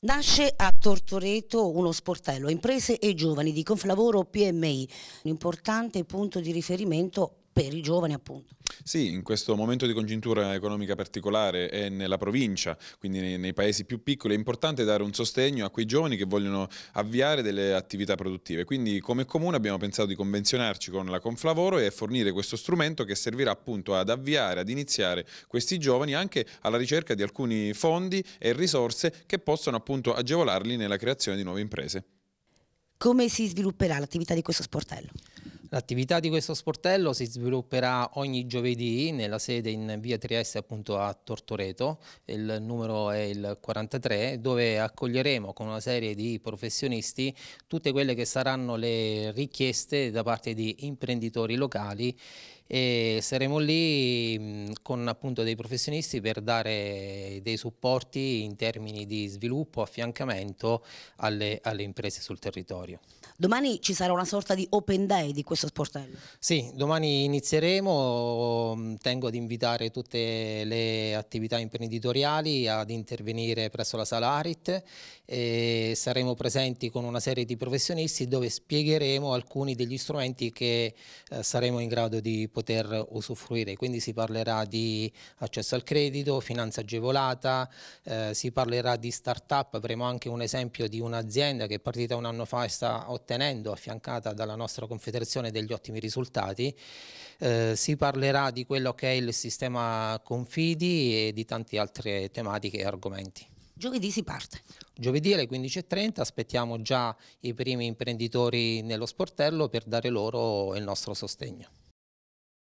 Nasce a Tortoreto uno sportello imprese e giovani di Conflavoro PMI, un importante punto di riferimento per i giovani appunto. Sì, in questo momento di congiuntura economica particolare e nella provincia, quindi nei, nei, paesi più piccoli, è importante dare un sostegno a quei giovani che vogliono avviare delle attività produttive. Quindi come comune abbiamo pensato di convenzionarci con la Conflavoro e fornire questo strumento che servirà appunto ad avviare, ad iniziare questi giovani anche alla ricerca di alcuni fondi e risorse che possono appunto agevolarli nella creazione di nuove imprese. Come si svilupperà l'attività di questo sportello? L'attività di questo sportello si svilupperà ogni giovedì nella sede in via Trieste appunto a Tortoreto, il numero è il 43, dove accoglieremo con una serie di professionisti tutte quelle che saranno le richieste da parte di imprenditori locali e saremo lì con appunto dei professionisti per dare dei supporti in termini di sviluppo, affiancamento alle, alle imprese sul territorio. Domani ci sarà una sorta di open day di questo sportello? Sì, domani inizieremo, tengo ad invitare tutte le attività imprenditoriali ad intervenire presso la sala Arit e saremo presenti con una serie di professionisti dove spiegheremo alcuni degli strumenti che eh, saremo in grado di poter usufruire. Quindi si parlerà di accesso al credito, finanza agevolata, eh, si parlerà di start-up, avremo anche un esempio di un'azienda che è partita un anno fa e sta ottenendo, affiancata dalla nostra confederazione, degli ottimi risultati. Eh, si parlerà di quello che è il sistema Confidi e di tante altre tematiche e argomenti. Giovedì si parte. Giovedì alle 15.30 aspettiamo già i primi imprenditori nello sportello per dare loro il nostro sostegno.